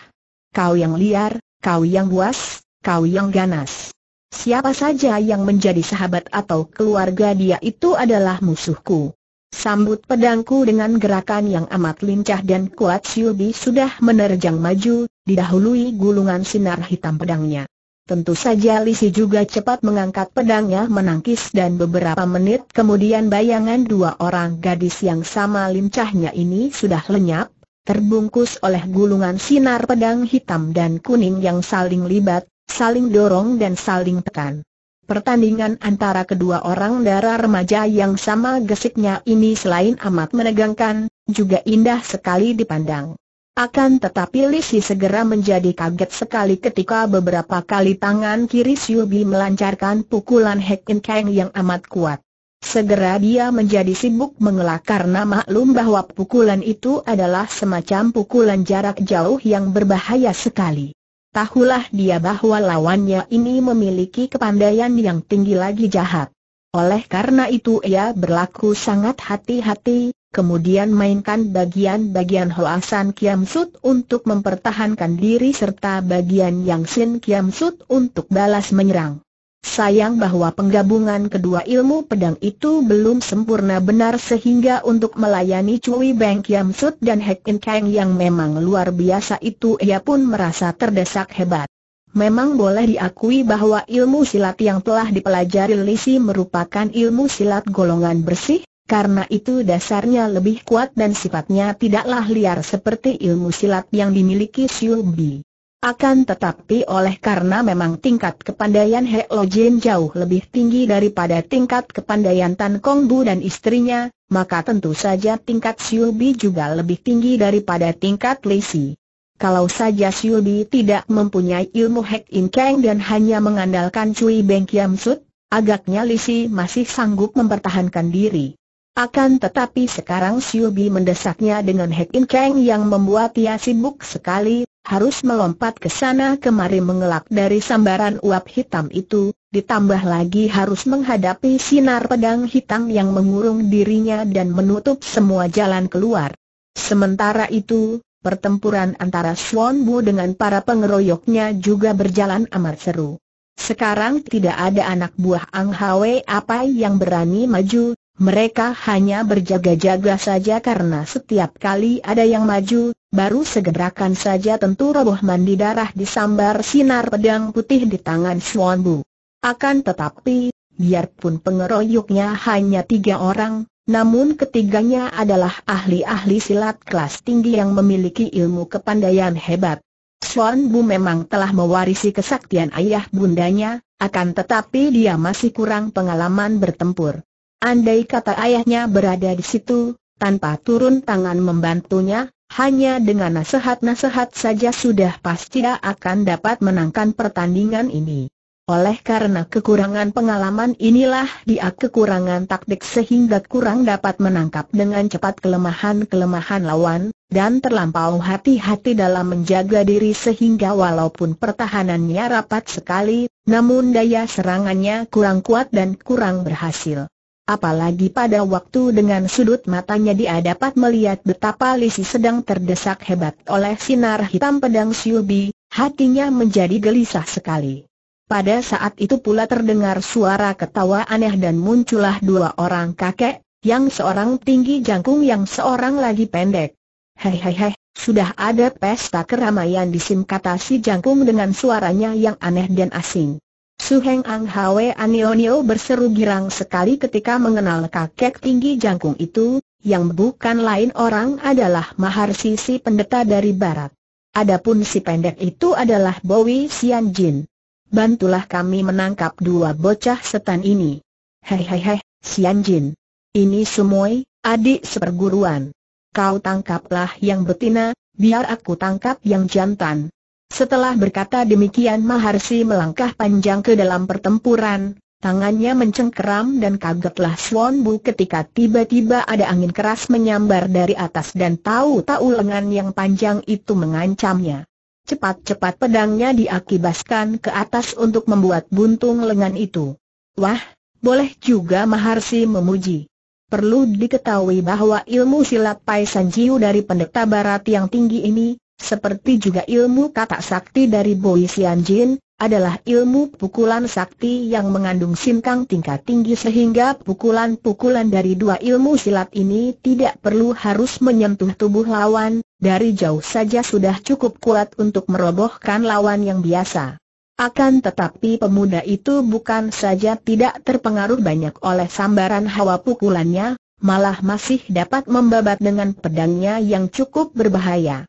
Kau yang liar, kau yang buas, kau yang ganas. Siapa saja yang menjadi sahabat atau keluarga dia itu adalah musuhku. Sambut pedangku dengan gerakan yang amat lincah dan kuat Siubi sudah menerjang maju, didahului gulungan sinar hitam pedangnya. Tentu saja Lisi juga cepat mengangkat pedangnya menangkis dan beberapa menit kemudian bayangan dua orang gadis yang sama lincahnya ini sudah lenyap, terbungkus oleh gulungan sinar pedang hitam dan kuning yang saling libat, saling dorong dan saling tekan. Pertandingan antara kedua orang darah remaja yang sama gesiknya ini selain amat menegangkan, juga indah sekali dipandang. Akan tetapi Lisi segera menjadi kaget sekali ketika beberapa kali tangan kiri Siubi melancarkan pukulan Hekin Kang yang amat kuat. Segera dia menjadi sibuk mengelak karena maklum bahwa pukulan itu adalah semacam pukulan jarak jauh yang berbahaya sekali. Tahulah dia bahwa lawannya ini memiliki kepandaian yang tinggi lagi jahat. Oleh karena itu ia berlaku sangat hati-hati, kemudian mainkan bagian-bagian Hoasan Kiam Sut untuk mempertahankan diri serta bagian Yang Sin Kiam Sut untuk balas menyerang. Sayang bahwa penggabungan kedua ilmu pedang itu belum sempurna benar sehingga untuk melayani Cui Beng Kiam Sut dan Hek In Kang yang memang luar biasa itu ia pun merasa terdesak hebat. Memang boleh diakui bahwa ilmu silat yang telah dipelajari Lisi merupakan ilmu silat golongan bersih, karena itu dasarnya lebih kuat dan sifatnya tidaklah liar seperti ilmu silat yang dimiliki Siu Bi. Akan tetapi oleh karena memang tingkat kepandaian He Lo Jin jauh lebih tinggi daripada tingkat kepandaian Tan Kong Bu dan istrinya, maka tentu saja tingkat Siu Bi juga lebih tinggi daripada tingkat Li Si. Kalau saja Siu Bi tidak mempunyai ilmu Hek In Kang dan hanya mengandalkan Cui Beng Kiam Sut, agaknya Li Si masih sanggup mempertahankan diri. Akan tetapi sekarang Siubi mendesaknya dengan Hek In yang membuat ia sibuk sekali, harus melompat ke sana kemari mengelak dari sambaran uap hitam itu, ditambah lagi harus menghadapi sinar pedang hitam yang mengurung dirinya dan menutup semua jalan keluar. Sementara itu, pertempuran antara Swan Bu dengan para pengeroyoknya juga berjalan amat seru. Sekarang tidak ada anak buah Ang Hwe apa yang berani maju, mereka hanya berjaga-jaga saja karena setiap kali ada yang maju, baru segerakan saja tentu roboh mandi darah disambar sinar pedang putih di tangan Swan Bu. Akan tetapi, biarpun pengeroyoknya hanya tiga orang, namun ketiganya adalah ahli-ahli silat kelas tinggi yang memiliki ilmu kepandaian hebat. Swan Bu memang telah mewarisi kesaktian ayah bundanya, akan tetapi dia masih kurang pengalaman bertempur. Andai kata ayahnya berada di situ, tanpa turun tangan membantunya, hanya dengan nasihat-nasihat saja sudah pasti dia akan dapat menangkan pertandingan ini. Oleh karena kekurangan pengalaman inilah dia kekurangan taktik sehingga kurang dapat menangkap dengan cepat kelemahan-kelemahan lawan, dan terlampau hati-hati dalam menjaga diri sehingga walaupun pertahanannya rapat sekali, namun daya serangannya kurang kuat dan kurang berhasil. Apalagi pada waktu dengan sudut matanya dia dapat melihat betapa Lisi sedang terdesak hebat oleh sinar hitam pedang Siubi, hatinya menjadi gelisah sekali. Pada saat itu pula terdengar suara ketawa aneh dan muncullah dua orang kakek, yang seorang tinggi jangkung yang seorang lagi pendek. Hei hei hei, sudah ada pesta keramaian di sim kata si jangkung dengan suaranya yang aneh dan asing. Su Ang Hwe Anionio berseru girang sekali ketika mengenal kakek tinggi jangkung itu, yang bukan lain orang adalah Mahar Sisi pendeta dari barat. Adapun si pendek itu adalah Bowie Sian Jin. Bantulah kami menangkap dua bocah setan ini. Hei hei, Sian Jin. Ini semua adik seperguruan. Kau tangkaplah yang betina, biar aku tangkap yang jantan. Setelah berkata demikian Maharsi melangkah panjang ke dalam pertempuran, tangannya mencengkeram dan kagetlah Swan Bu ketika tiba-tiba ada angin keras menyambar dari atas dan tahu-tahu lengan yang panjang itu mengancamnya. Cepat-cepat pedangnya diakibaskan ke atas untuk membuat buntung lengan itu. Wah, boleh juga Maharsi memuji. Perlu diketahui bahwa ilmu silat Pai Sanjiu dari pendeta barat yang tinggi ini, seperti juga ilmu kata sakti dari Boi Jin, adalah ilmu pukulan sakti yang mengandung simkang tingkat tinggi sehingga pukulan-pukulan dari dua ilmu silat ini tidak perlu harus menyentuh tubuh lawan, dari jauh saja sudah cukup kuat untuk merobohkan lawan yang biasa. Akan tetapi pemuda itu bukan saja tidak terpengaruh banyak oleh sambaran hawa pukulannya, malah masih dapat membabat dengan pedangnya yang cukup berbahaya.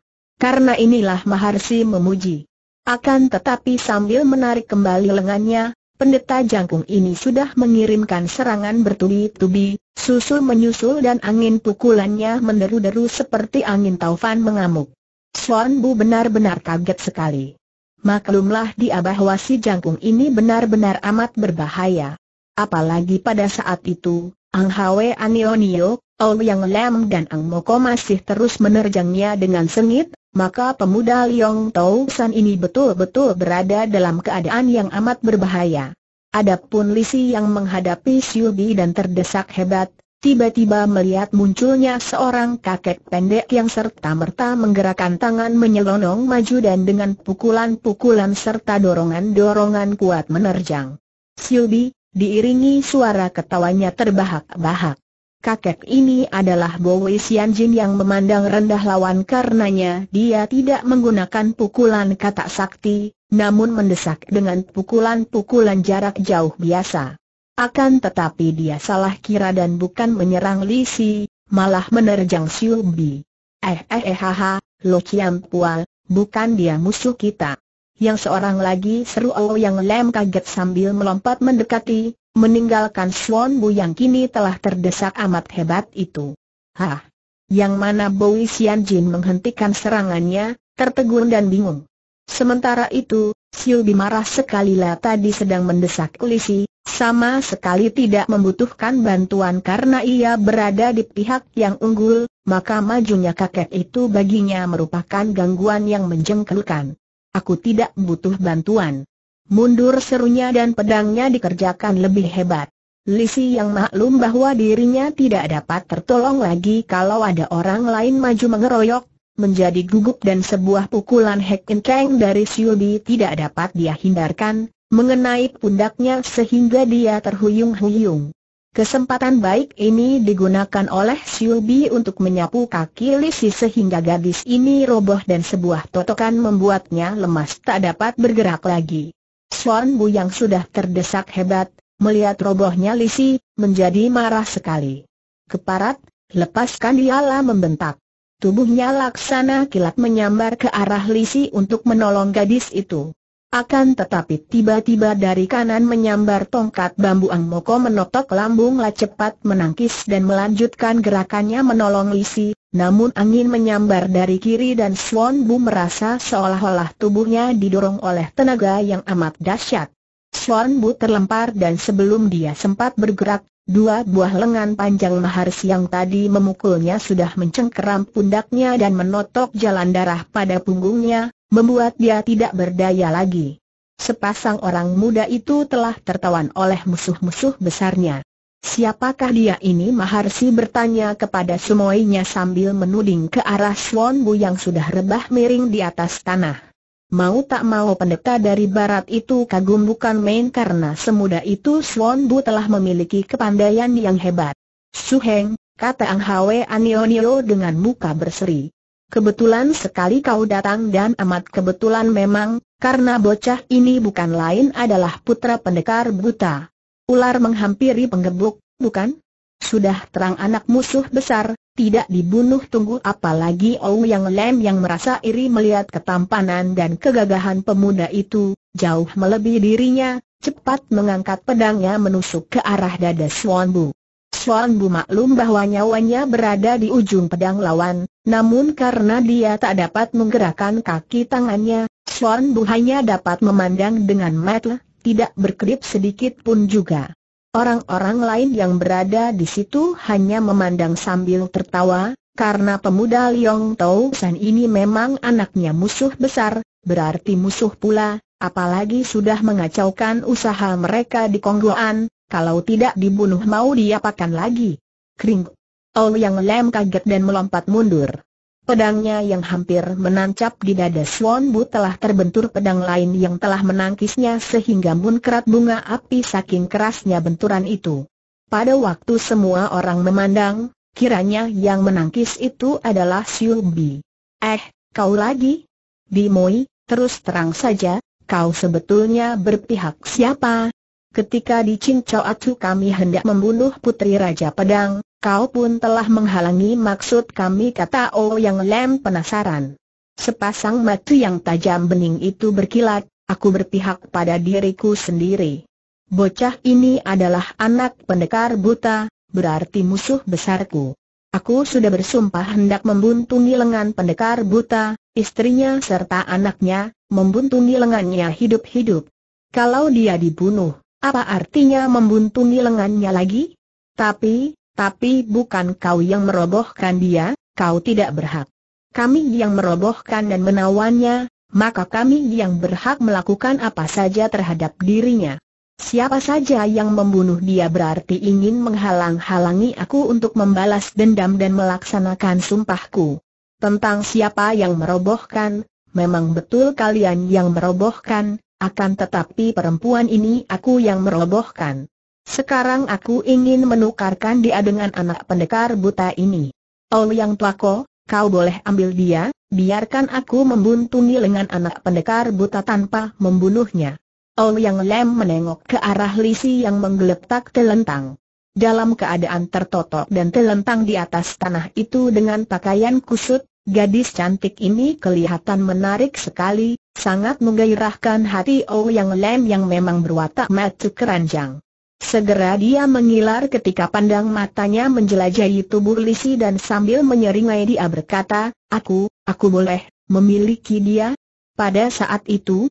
Karena inilah Maharsi memuji. Akan tetapi sambil menarik kembali lengannya, Pendeta jangkung ini sudah mengirimkan serangan bertubi-tubi, susul menyusul dan angin pukulannya menderu-deru seperti angin taufan mengamuk. Suan Bu benar-benar kaget sekali. Maklumlah dia bahwa si jangkung ini benar-benar amat berbahaya. Apalagi pada saat itu, Ang Hwe Anionio, Ouyang Yang Lam dan Ang Moko masih terus menerjangnya dengan sengit, maka pemuda Liong Tau San ini betul-betul berada dalam keadaan yang amat berbahaya. Adapun Lisi yang menghadapi Bi dan terdesak hebat, tiba-tiba melihat munculnya seorang kakek pendek yang serta-merta menggerakkan tangan menyelonong maju dan dengan pukulan-pukulan serta dorongan-dorongan kuat menerjang. Bi, diiringi suara ketawanya terbahak-bahak. Kakek ini adalah Bowie Jin yang memandang rendah lawan karenanya dia tidak menggunakan pukulan kata sakti, namun mendesak dengan pukulan-pukulan jarak jauh biasa. Akan tetapi dia salah kira dan bukan menyerang Li Si, malah menerjang Siu Bi. Eh eh eh haha, Lo Chiam Pua, bukan dia musuh kita. Yang seorang lagi seru Ouyang oh, Yang Lem kaget sambil melompat mendekati, meninggalkan Swan Bu yang kini telah terdesak amat hebat itu. Hah! Yang mana Bowi Sian Jin menghentikan serangannya, tertegun dan bingung. Sementara itu, Siu marah sekali lah tadi sedang mendesak polisi, sama sekali tidak membutuhkan bantuan karena ia berada di pihak yang unggul, maka majunya kakek itu baginya merupakan gangguan yang menjengkelkan. Aku tidak butuh bantuan. Mundur serunya dan pedangnya dikerjakan lebih hebat. Lisi yang maklum bahwa dirinya tidak dapat tertolong lagi kalau ada orang lain maju mengeroyok, menjadi gugup dan sebuah pukulan Hekenteng dari Siubi tidak dapat dia hindarkan, mengenai pundaknya sehingga dia terhuyung-huyung. Kesempatan baik ini digunakan oleh Siubi untuk menyapu kaki Lisi sehingga gadis ini roboh dan sebuah totokan membuatnya lemas tak dapat bergerak lagi. Suan Bu yang sudah terdesak hebat, melihat robohnya Lisi, menjadi marah sekali. Keparat, lepaskan dialah membentak. Tubuhnya laksana kilat menyambar ke arah Lisi untuk menolong gadis itu. Akan tetapi tiba-tiba dari kanan menyambar tongkat bambu Ang Moko menotok lambung La cepat menangkis dan melanjutkan gerakannya menolong Lisi, namun angin menyambar dari kiri dan Swan Bu merasa seolah-olah tubuhnya didorong oleh tenaga yang amat dahsyat. Swan Bu terlempar dan sebelum dia sempat bergerak, dua buah lengan panjang maharis yang tadi memukulnya sudah mencengkeram pundaknya dan menotok jalan darah pada punggungnya, membuat dia tidak berdaya lagi. Sepasang orang muda itu telah tertawan oleh musuh-musuh besarnya. Siapakah dia ini Maharsi bertanya kepada semuanya sambil menuding ke arah Swan Bu yang sudah rebah miring di atas tanah. Mau tak mau pendeta dari barat itu kagum bukan main karena semuda itu Swan Bu telah memiliki kepandaian yang hebat. Suheng, kata Ang Hwe Anionio dengan muka berseri. Kebetulan sekali kau datang dan amat kebetulan memang, karena bocah ini bukan lain adalah putra pendekar buta. Ular menghampiri penggebuk, bukan? Sudah terang anak musuh besar, tidak dibunuh tunggu apalagi Ong Yang Lem yang merasa iri melihat ketampanan dan kegagahan pemuda itu, jauh melebihi dirinya, cepat mengangkat pedangnya menusuk ke arah dada Swan Bu. Swan Bu maklum bahwa nyawanya berada di ujung pedang lawan, namun karena dia tak dapat menggerakkan kaki tangannya, Swan Bu hanya dapat memandang dengan mata, tidak berkedip sedikit pun juga. Orang-orang lain yang berada di situ hanya memandang sambil tertawa, karena pemuda Liong Tau San ini memang anaknya musuh besar, berarti musuh pula, apalagi sudah mengacaukan usaha mereka di Kongguan, kalau tidak dibunuh mau diapakan lagi. Kring. Ou Yang Lem kaget dan melompat mundur. Pedangnya yang hampir menancap di dada Swan Bu telah terbentur pedang lain yang telah menangkisnya sehingga munkrat bunga api saking kerasnya benturan itu. Pada waktu semua orang memandang, kiranya yang menangkis itu adalah Siu Bi. Eh, kau lagi? Bimoi, terus terang saja, kau sebetulnya berpihak siapa? Ketika di Atu kami hendak membunuh Putri Raja Pedang, Kau pun telah menghalangi maksud kami kata O oh Yang Lem penasaran. Sepasang mata yang tajam bening itu berkilat, aku berpihak pada diriku sendiri. Bocah ini adalah anak pendekar buta, berarti musuh besarku. Aku sudah bersumpah hendak membuntungi lengan pendekar buta, istrinya serta anaknya, membuntungi lengannya hidup-hidup. Kalau dia dibunuh, apa artinya membuntungi lengannya lagi? Tapi, tapi bukan kau yang merobohkan dia, kau tidak berhak. Kami yang merobohkan dan menawannya, maka kami yang berhak melakukan apa saja terhadap dirinya. Siapa saja yang membunuh dia berarti ingin menghalang-halangi aku untuk membalas dendam dan melaksanakan sumpahku. Tentang siapa yang merobohkan, memang betul kalian yang merobohkan, akan tetapi perempuan ini aku yang merobohkan. Sekarang aku ingin menukarkan dia dengan anak pendekar buta ini. Oh yang Tuako, kau boleh ambil dia, biarkan aku membuntungi lengan anak pendekar buta tanpa membunuhnya. Oh yang Lem menengok ke arah Lisi yang menggeletak telentang. Dalam keadaan tertotok dan telentang di atas tanah itu dengan pakaian kusut, gadis cantik ini kelihatan menarik sekali, sangat menggairahkan hati Oh yang Lem yang memang berwatak macu keranjang. Segera dia mengilar ketika pandang matanya menjelajahi tubuh Lisi dan sambil menyeringai dia berkata, Aku, aku boleh, memiliki dia. Pada saat itu,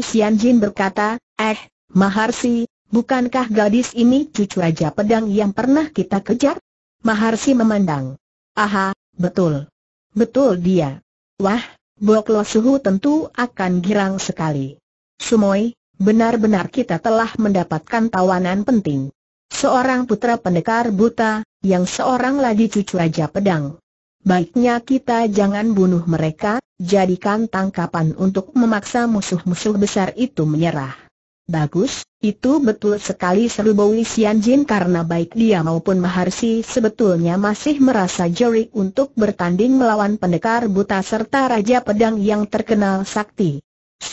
Sian Jin berkata, Eh, Maharsi, bukankah gadis ini cucu raja pedang yang pernah kita kejar? Maharsi memandang. Aha, betul. Betul dia. Wah, Bok Lo Suhu tentu akan girang sekali. Sumoy, benar-benar kita telah mendapatkan tawanan penting. Seorang putra pendekar buta, yang seorang lagi cucu raja pedang. Baiknya kita jangan bunuh mereka, jadikan tangkapan untuk memaksa musuh-musuh besar itu menyerah. Bagus, itu betul sekali seru Bowie Sian Jin karena baik dia maupun Maharsi sebetulnya masih merasa jerik untuk bertanding melawan pendekar buta serta raja pedang yang terkenal sakti.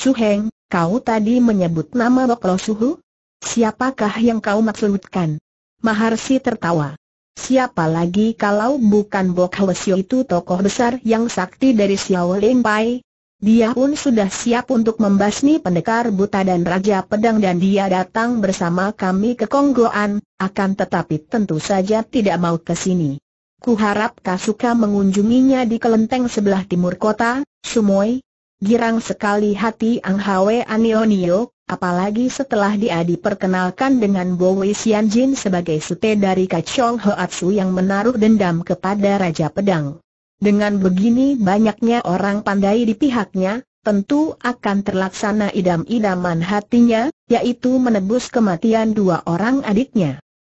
Heng. Kau tadi menyebut nama Boklo Suhu? Siapakah yang kau maksudkan? Maharsi tertawa. Siapa lagi kalau bukan Bok Suhu itu tokoh besar yang sakti dari Xiao Pai? Dia pun sudah siap untuk membasmi pendekar buta dan raja pedang dan dia datang bersama kami ke Konggoan, akan tetapi tentu saja tidak mau ke sini. Kuharap Kasuka mengunjunginya di kelenteng sebelah timur kota, Sumoy, Girang sekali hati Ang Hwe Anionio, apalagi setelah dia diperkenalkan dengan Sian Jin sebagai sute dari Kachong Hoatsu yang menaruh dendam kepada Raja Pedang. Dengan begini banyaknya orang pandai di pihaknya, tentu akan terlaksana idam-idaman hatinya, yaitu menebus kematian dua orang adiknya.